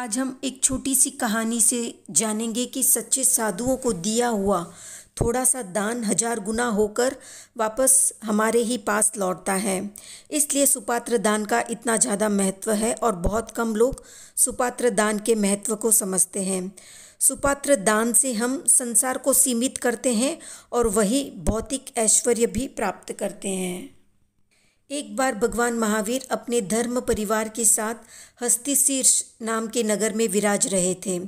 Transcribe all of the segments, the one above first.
आज हम एक छोटी सी कहानी से जानेंगे कि सच्चे साधुओं को दिया हुआ थोड़ा सा दान हजार गुना होकर वापस हमारे ही पास लौटता है इसलिए सुपात्र दान का इतना ज़्यादा महत्व है और बहुत कम लोग सुपात्र दान के महत्व को समझते हैं सुपात्र दान से हम संसार को सीमित करते हैं और वही भौतिक ऐश्वर्य भी प्राप्त करते हैं एक बार भगवान महावीर अपने धर्म परिवार के साथ हस्तिशीर्ष नाम के नगर में विराज रहे थे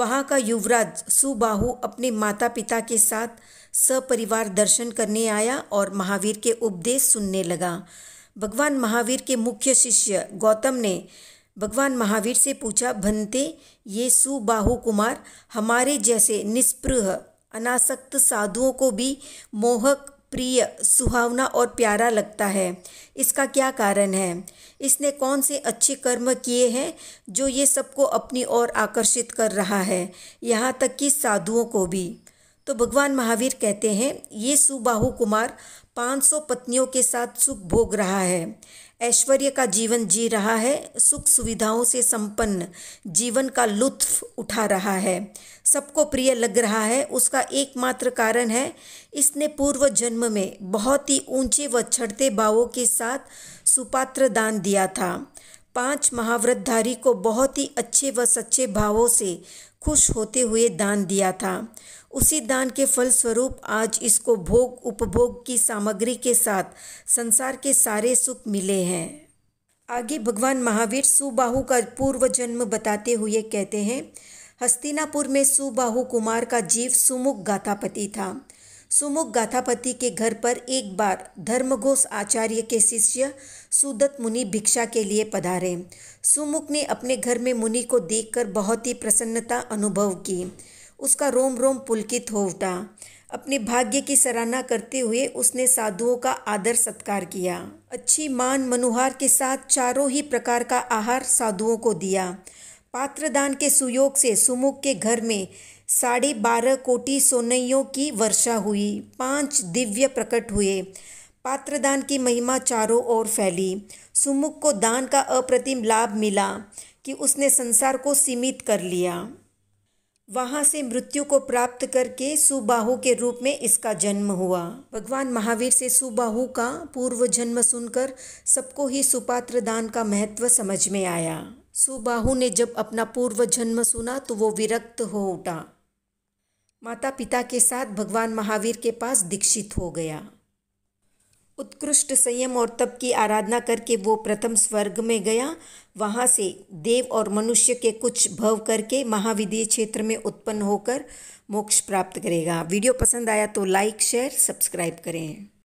वहाँ का युवराज सुबाहु अपने माता पिता के साथ सपरिवार दर्शन करने आया और महावीर के उपदेश सुनने लगा भगवान महावीर के मुख्य शिष्य गौतम ने भगवान महावीर से पूछा भंते ये सुबाहु कुमार हमारे जैसे निष्पृह अनासक्त साधुओं को भी मोहक प्रिय सुहावना और प्यारा लगता है इसका क्या कारण है इसने कौन से अच्छे कर्म किए हैं जो ये सबको अपनी ओर आकर्षित कर रहा है यहाँ तक कि साधुओं को भी तो भगवान महावीर कहते हैं ये सुबाहु कुमार 500 पत्नियों के साथ सुख भोग रहा है ऐश्वर्य का जीवन जी रहा है सुख सुविधाओं से संपन्न जीवन का लुत्फ उठा रहा है सबको प्रिय लग रहा है उसका एकमात्र कारण है इसने पूर्व जन्म में बहुत ही ऊंचे व छड़ते भावों के साथ सुपात्र दान दिया था पांच महाव्रतधारी को बहुत ही अच्छे व सच्चे भावों से खुश होते हुए दान दिया था उसी दान के फलस्वरूप आज इसको भोग उपभोग की सामग्री के साथ संसार के सारे सुख मिले हैं आगे भगवान महावीर सुबाहु का पूर्व जन्म बताते हुए कहते हैं हस्तिनापुर में सुबाहु कुमार का जीव सुमुख गाथापति था सुमुख गाथापति के घर पर एक बार धर्मघोष आचार्य के शिष्य सुदत्त मुनि भिक्षा के लिए पधारे सुमुख ने अपने घर में मुनि को देखकर बहुत ही प्रसन्नता अनुभव की उसका रोम रोम पुलकित हो उठा अपने भाग्य की सराहना करते हुए उसने साधुओं का आदर सत्कार किया अच्छी मान मनुहार के साथ चारों ही प्रकार का आहार साधुओं को दिया पात्रदान के सुयोग से सुमुख के घर में साढ़े बारह कोटि सोनैयों की वर्षा हुई पांच दिव्य प्रकट हुए पात्रदान की महिमा चारों ओर फैली सुमुख को दान का अप्रतिम लाभ मिला कि उसने संसार को सीमित कर लिया वहाँ से मृत्यु को प्राप्त करके सुबाहु के रूप में इसका जन्म हुआ भगवान महावीर से सुबाहु का पूर्व जन्म सुनकर सबको ही सुपात्र दान का महत्व समझ में आया सुबाहु ने जब अपना पूर्व जन्म सुना तो वो विरक्त हो उठा माता पिता के साथ भगवान महावीर के पास दीक्षित हो गया उत्कृष्ट संयम और तप की आराधना करके वो प्रथम स्वर्ग में गया वहाँ से देव और मनुष्य के कुछ भव करके महाविद्य क्षेत्र में उत्पन्न होकर मोक्ष प्राप्त करेगा वीडियो पसंद आया तो लाइक शेयर सब्सक्राइब करें